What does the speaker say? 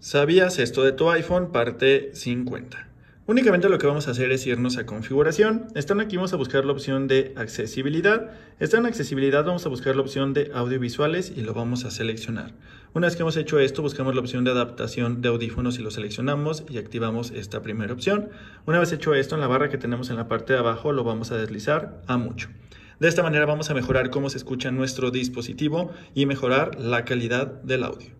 ¿Sabías esto de tu iPhone? Parte 50. Únicamente lo que vamos a hacer es irnos a configuración. Están aquí, vamos a buscar la opción de accesibilidad. Están en accesibilidad, vamos a buscar la opción de audiovisuales y lo vamos a seleccionar. Una vez que hemos hecho esto, buscamos la opción de adaptación de audífonos y lo seleccionamos y activamos esta primera opción. Una vez hecho esto, en la barra que tenemos en la parte de abajo lo vamos a deslizar a mucho. De esta manera vamos a mejorar cómo se escucha nuestro dispositivo y mejorar la calidad del audio.